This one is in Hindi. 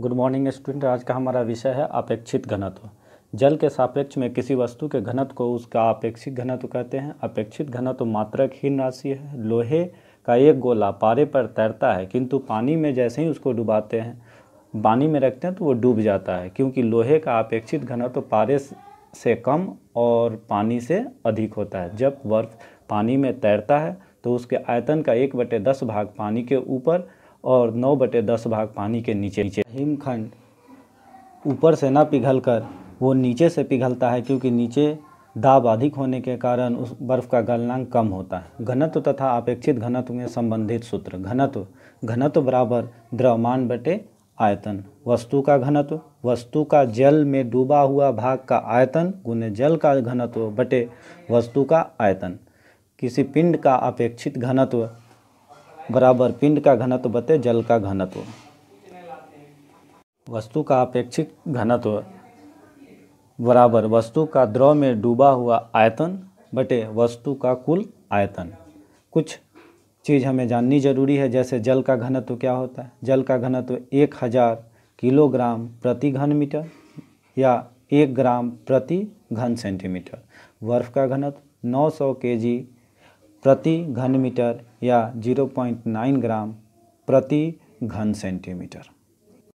गुड मॉर्निंग स्टूडेंट आज का हमारा विषय है अपेक्षित घनत्व जल के सापेक्ष में किसी वस्तु के घनत्व को उसका अपेक्षित घनत्व कहते हैं अपेक्षित घनत्व मात्रक ही राशि है लोहे का एक गोला पारे पर तैरता है किंतु पानी में जैसे ही उसको डुबाते हैं पानी में रखते हैं तो वो डूब जाता है क्योंकि लोहे का अपेक्षित घनत्व पारे से कम और पानी से अधिक होता है जब बर्फ पानी में तैरता है तो उसके आयतन का एक बटे दस भाग पानी के ऊपर और नौ बटे दस भाग पानी के नीचे नीचे हिमखंड ऊपर से ना पिघल कर वो नीचे से पिघलता है क्योंकि नीचे दाब अधिक होने के कारण उस बर्फ़ का गलनांक कम होता है घनत्व तथा अपेक्षित घनत्व में संबंधित सूत्र घनत्व घनत्व बराबर द्रव्यमान बटे आयतन वस्तु का घनत्व वस्तु का जल में डूबा हुआ भाग का आयतन गुने जल का घनत्व बटे वस्तु का आयतन किसी पिंड का अपेक्षित घनत्व बराबर पिंड का घनत्व बटे जल का घनत्व वस्तु का अपेक्षिक घनत्व बराबर वस्तु का द्रव में डूबा हुआ आयतन बटे वस्तु का कुल आयतन कुछ चीज़ हमें जाननी जरूरी है जैसे जल का घनत्व क्या होता है जल का घनत्व एक हज़ार किलोग्राम प्रति घन मीटर या एक ग्राम प्रति घन सेंटीमीटर बर्फ का घनत्व 900 केजी प्रति घन मीटर या 0.9 ग्राम प्रति घन सेंटीमीटर